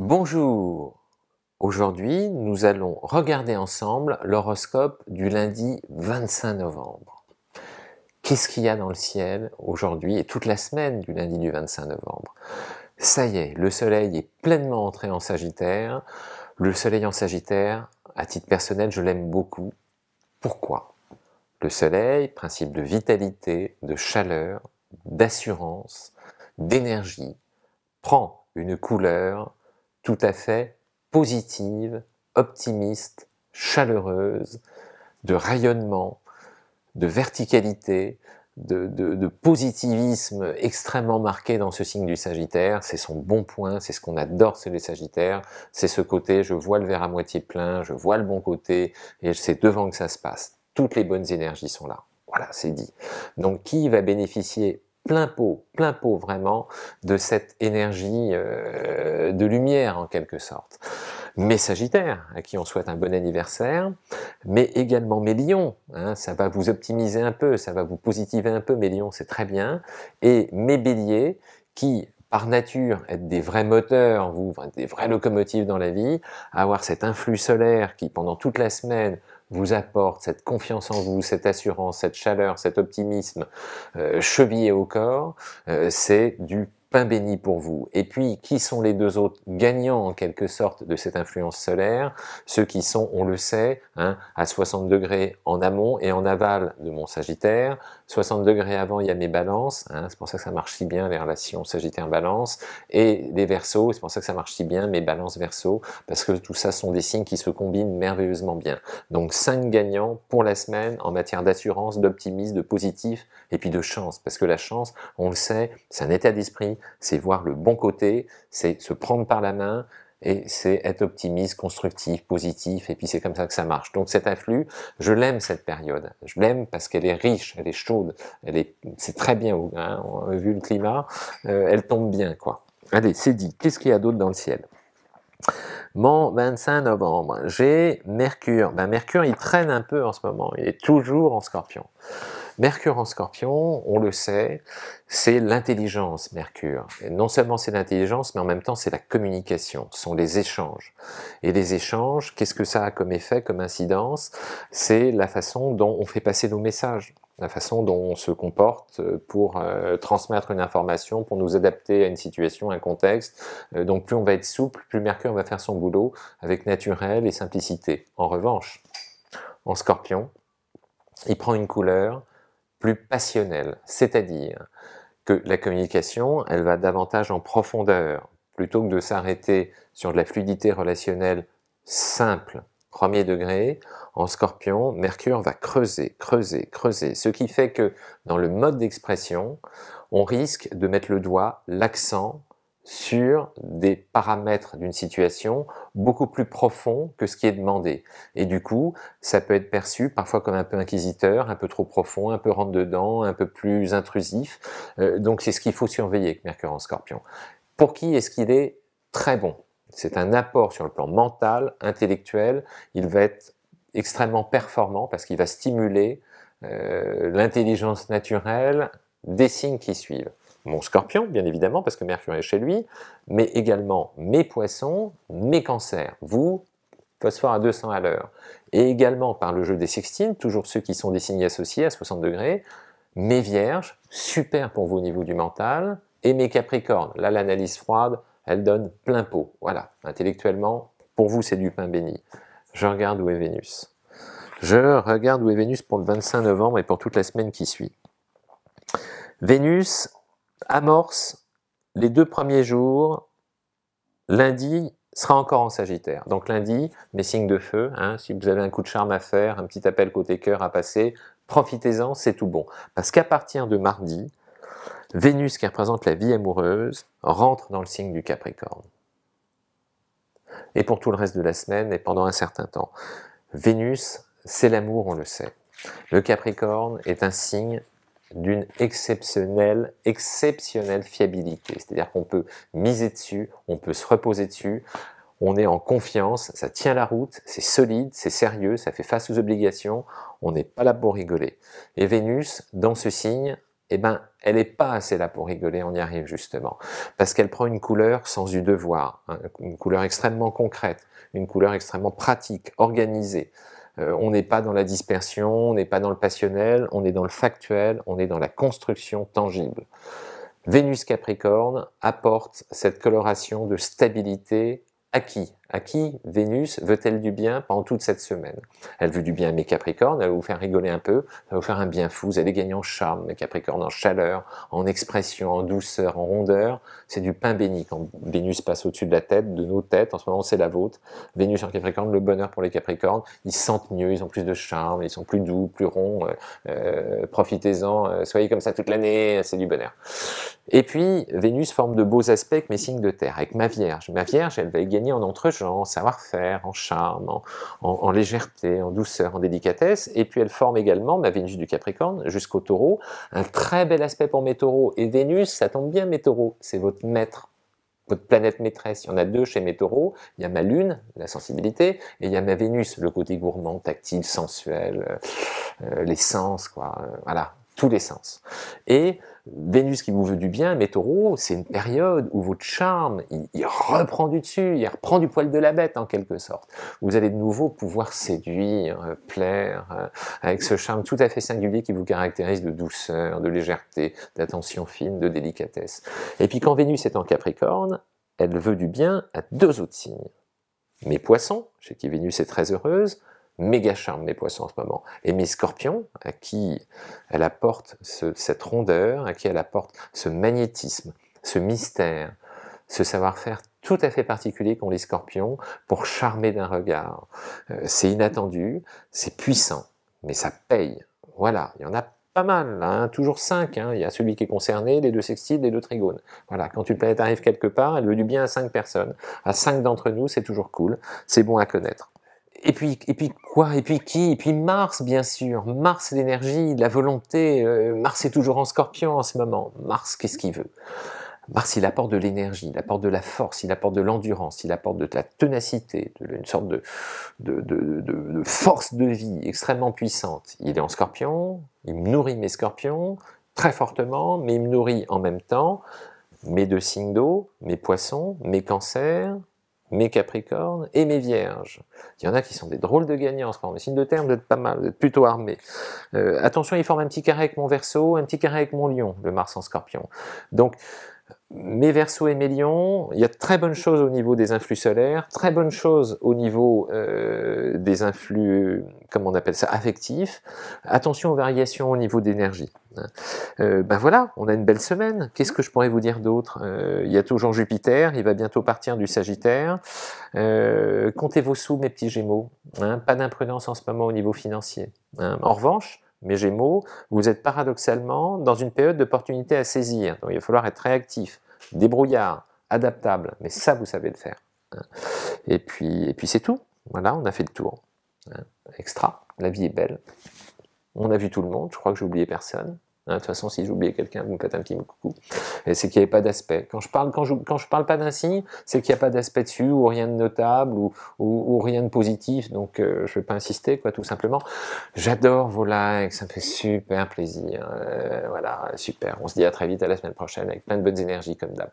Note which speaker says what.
Speaker 1: Bonjour Aujourd'hui, nous allons regarder ensemble l'horoscope du lundi 25 novembre. Qu'est-ce qu'il y a dans le ciel aujourd'hui et toute la semaine du lundi du 25 novembre Ça y est, le soleil est pleinement entré en Sagittaire. Le soleil en Sagittaire, à titre personnel, je l'aime beaucoup. Pourquoi Le soleil, principe de vitalité, de chaleur, d'assurance, d'énergie, prend une couleur tout à fait positive, optimiste, chaleureuse, de rayonnement, de verticalité, de, positivisme extrêmement marqué dans ce signe du Sagittaire. C'est son bon point, c'est ce qu'on adore chez les Sagittaires. C'est ce côté, je vois le verre à moitié plein, je vois le bon côté, et c'est devant que ça se passe. Toutes les bonnes énergies sont là. Voilà, c'est dit. Donc qui va bénéficier plein pot, plein pot vraiment de cette énergie euh, de lumière en quelque sorte. Mes Sagittaires, à qui on souhaite un bon anniversaire, mais également mes Lions, hein, ça va vous optimiser un peu, ça va vous positiver un peu, mes Lions c'est très bien, et mes Béliers, qui par nature être des vrais moteurs, vous, des vraies locomotives dans la vie, avoir cet influx solaire qui pendant toute la semaine vous apporte cette confiance en vous, cette assurance, cette chaleur, cet optimisme euh, chevillé au corps, euh, c'est du pain béni pour vous. Et puis, qui sont les deux autres gagnants en quelque sorte de cette influence solaire Ceux qui sont, on le sait, hein, à 60 degrés en amont et en aval de mon Sagittaire. 60 degrés avant, il y a mes balances. Hein, c'est pour ça que ça marche si bien les relations Sagittaire-Balance. Et les versos, c'est pour ça que ça marche si bien mes balances versos, parce que tout ça sont des signes qui se combinent merveilleusement bien. Donc, 5 gagnants pour la semaine en matière d'assurance, d'optimisme, de positif et puis de chance. Parce que la chance, on le sait, c'est un état d'esprit c'est voir le bon côté, c'est se prendre par la main, et c'est être optimiste, constructif, positif, et puis c'est comme ça que ça marche. Donc cet afflux, je l'aime cette période, je l'aime parce qu'elle est riche, elle est chaude, elle est, c'est très bien, a hein, vu le climat, euh, elle tombe bien quoi. Allez, c'est dit, qu'est-ce qu'il y a d'autre dans le ciel mon 25 novembre, j'ai Mercure. Ben, Mercure, il traîne un peu en ce moment, il est toujours en scorpion. Mercure en scorpion, on le sait, c'est l'intelligence, Mercure. non seulement c'est l'intelligence, mais en même temps c'est la communication, ce sont les échanges. Et les échanges, qu'est-ce que ça a comme effet, comme incidence C'est la façon dont on fait passer nos messages la façon dont on se comporte euh, pour euh, transmettre une information, pour nous adapter à une situation, un contexte. Euh, donc plus on va être souple, plus Mercure va faire son boulot avec naturel et simplicité. En revanche, en scorpion, il prend une couleur plus passionnel, c'est-à-dire que la communication, elle va davantage en profondeur, plutôt que de s'arrêter sur de la fluidité relationnelle simple, premier degré, en scorpion, Mercure va creuser, creuser, creuser, ce qui fait que dans le mode d'expression, on risque de mettre le doigt, l'accent sur des paramètres d'une situation beaucoup plus profond que ce qui est demandé. Et du coup, ça peut être perçu parfois comme un peu inquisiteur, un peu trop profond, un peu rentre-dedans, un peu plus intrusif. Euh, donc c'est ce qu'il faut surveiller avec Mercure en scorpion. Pour qui est-ce qu'il est très bon C'est un apport sur le plan mental, intellectuel. Il va être extrêmement performant parce qu'il va stimuler euh, l'intelligence naturelle des signes qui suivent mon scorpion, bien évidemment, parce que Mercure est chez lui, mais également mes poissons, mes cancers, vous, phosphore à 200 à l'heure, et également par le jeu des sextines, toujours ceux qui sont des signes associés à 60 degrés, mes vierges, super pour vous au niveau du mental, et mes capricornes, là l'analyse froide, elle donne plein pot, voilà, intellectuellement, pour vous c'est du pain béni. Je regarde où est Vénus. Je regarde où est Vénus pour le 25 novembre et pour toute la semaine qui suit. Vénus, amorce les deux premiers jours, lundi sera encore en Sagittaire. Donc lundi, mes signes de feu, hein, si vous avez un coup de charme à faire, un petit appel côté cœur à passer, profitez-en, c'est tout bon. Parce qu'à partir de mardi, Vénus, qui représente la vie amoureuse, rentre dans le signe du Capricorne. Et pour tout le reste de la semaine et pendant un certain temps. Vénus, c'est l'amour, on le sait. Le Capricorne est un signe d'une exceptionnelle, exceptionnelle fiabilité. C'est-à-dire qu'on peut miser dessus, on peut se reposer dessus, on est en confiance, ça tient la route, c'est solide, c'est sérieux, ça fait face aux obligations, on n'est pas là pour rigoler. Et Vénus, dans ce signe, eh ben, elle n'est pas assez là pour rigoler, on y arrive justement. Parce qu'elle prend une couleur sans du devoir, hein, une couleur extrêmement concrète, une couleur extrêmement pratique, organisée. Euh, on n'est pas dans la dispersion, on n'est pas dans le passionnel, on est dans le factuel, on est dans la construction tangible. Vénus Capricorne apporte cette coloration de stabilité acquis à qui Vénus veut-elle du bien pendant toute cette semaine Elle veut du bien à mes Capricornes, elle va vous faire rigoler un peu, elle va vous faire un bien fou, vous allez gagner en charme, mes Capricornes, en chaleur, en expression, en douceur, en rondeur. C'est du pain béni quand Vénus passe au-dessus de la tête, de nos têtes, en ce moment c'est la vôtre. Vénus en Capricorne, le bonheur pour les Capricornes, ils sentent mieux, ils ont plus de charme, ils sont plus doux, plus ronds, euh, euh, profitez-en, euh, soyez comme ça toute l'année, c'est du bonheur. Et puis, Vénus forme de beaux aspects avec mes signes de terre, avec ma Vierge. Ma Vierge, elle va gagner en entre en savoir-faire, en charme, en, légèreté, en douceur, en délicatesse. Et puis elle forme également, ma Vénus du Capricorne, jusqu'au taureau, un très bel aspect pour mes taureaux. Et Vénus, ça tombe bien, mes taureaux, c'est votre maître votre planète maîtresse. Il y en a deux chez mes taureaux. Il y a ma lune, la sensibilité, et il y a ma Vénus, le côté gourmand, tactile, sensuel, euh, euh, l'essence, sens, quoi. Euh, voilà tous les sens. Et Vénus qui vous veut du bien, mais taureau, c'est une période où votre charme, il, reprend du dessus, il reprend du poil de la bête en quelque sorte. Vous allez de nouveau pouvoir séduire, euh, plaire, euh, avec ce charme tout à fait singulier qui vous caractérise de douceur, de légèreté, d'attention fine, de délicatesse. Et puis quand Vénus est en Capricorne, elle veut du bien à deux autres signes. Mes poissons, chez qui Vénus est très heureuse, méga charme des poissons en ce moment. Et mes scorpions, à qui elle apporte cette rondeur, à qui elle apporte ce magnétisme, ce mystère, ce savoir-faire tout à fait particulier qu'ont les scorpions pour charmer d'un regard. Euh, c'est inattendu, c'est puissant, mais ça paye. Voilà, il y en a pas mal, hein, toujours cinq, Hein. Il y a celui qui est concerné, les deux sextiles, les deux trigones. Voilà, quand une planète arrive quelque part, elle veut du bien à cinq personnes. À cinq d'entre nous, c'est toujours cool, c'est bon à connaître et puis, et puis quoi Et puis qui Et puis Mars, bien sûr. Mars, l'énergie, la volonté. Euh, Mars est toujours en scorpion en ce moment. Mars, qu'est-ce qu'il veut Mars, il apporte de l'énergie, il apporte de la force, il apporte de l'endurance, il apporte de la tenacité de, une sorte de, de, force de vie extrêmement puissante. Il est en scorpion, il nourrit mes scorpions très fortement, mais il me nourrit en même temps mes deux signes d'eau, mes poissons, mes cancers, mes Capricornes et mes Vierges. Il y en a qui sont des drôles de gagnants en ce signes de terre, vous pas mal, plutôt armés. Euh, attention, ils forment un petit carré avec mon verso, un petit carré avec mon Lion, le Mars en Scorpion. Donc, mes Verseau et mes Lions, il y a très bonnes choses au niveau des influx solaires, très bonnes choses au niveau euh, des influx, comment on appelle ça, affectifs. Attention aux variations au niveau d'énergie. Hein. Euh, ben voilà, on a une belle semaine. Qu'est-ce que je pourrais vous dire d'autre euh, Il y a toujours Jupiter, il va bientôt partir du Sagittaire. comptez vos sous, mes petits Gémeaux. Hein. pas d'imprudence en ce moment au niveau financier. Hein. En revanche, mes Gémeaux, vous êtes paradoxalement dans une période d'opportunité à saisir. Donc il va falloir être réactif, débrouillard, adaptable. Mais ça, vous savez le faire. Hein. Et puis, et puis c'est tout. Voilà, on a fait le tour. Hein. Extra, la vie est belle. On a vu tout le monde, je crois que j'ai oublié personne. Hein, de toute façon, si j'oubliais quelqu'un, vous me faites un petit coucou. Et c'est qu'il n'y avait pas d'aspect. Quand je parle, quand quand je parle pas d'un signe, c'est qu'il n'y a pas d'aspect dessus, ou rien de notable, ou, ou, rien de positif. Donc, euh, je ne vais pas insister, quoi, tout simplement. J'adore vos likes, ça me fait super plaisir. Euh, voilà, super. On se dit à très vite, à la semaine prochaine, avec plein de bonnes énergies, comme d'hab.